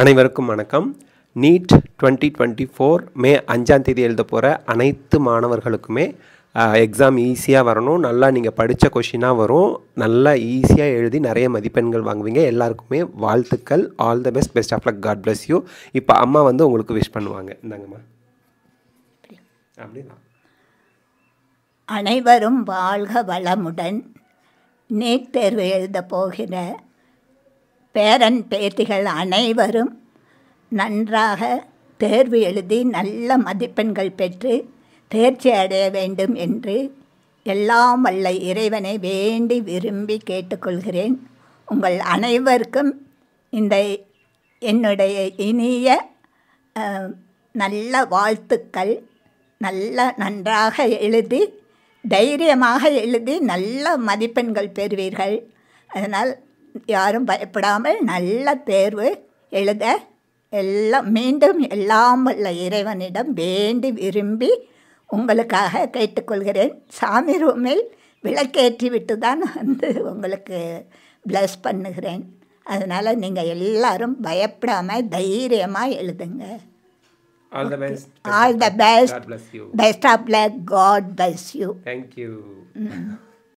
அனைவருக்கும் வணக்கம் NEET twenty twenty four May அஞ்சாம் தேதி எழுத போகிற அனைத்து மாணவர்களுக்குமே எக்ஸாம் ஈஸியாக வரணும் நல்லா நீங்கள் படித்த கொஷினாக வரும் நல்லா ஈஸியாக எழுதி நிறைய மதிப்பெண்கள் வாங்குவீங்க எல்லாருக்குமே வாழ்த்துக்கள் all the best best of luck God bless you இப்போ அம்மா வந்து உங்களுக்கு விஷ் பண்ணுவாங்க இந்தாங்கம்மா அனைவரும் வாழ்க வளமுடன் நீட் தேர்வு எழுத போகிற பேரன் பேத்திகள் அனைவரும் நன்றாக தேர்வு எழுதி நல்ல மதிப்பெண்கள் பெற்று தேர்ச்சி அடைய வேண்டும் என்று எல்லாம் வல்ல இறைவனை வேண்டி விரும்பி கேட்டுக்கொள்கிறேன் உங்கள் அனைவருக்கும் இந்த என்னுடைய இனிய நல்ல வாழ்த்துக்கள் நல்ல நன்றாக எழுதி தைரியமாக எழுதி நல்ல மதிப்பெண்கள் பெறுவீர்கள் அதனால் யாரும் பயப்படாமல் நல்ல தேர்வு எழுத எல்லாம் மீண்டும் எல்லாம் வல்ல இறைவனிடம் வேண்டி விரும்பி உங்களுக்காக கேட்டுக்கொள்கிறேன் சாமி ரூமில் விளக்கேற்றி விட்டு தான் வந்து உங்களுக்கு ப்ளஸ் பண்ணுகிறேன் அதனால் நீங்கள் எல்லாரும் பயப்படாமல் தைரியமாக எழுதுங்க all the best all the best best of luck God bless you thank you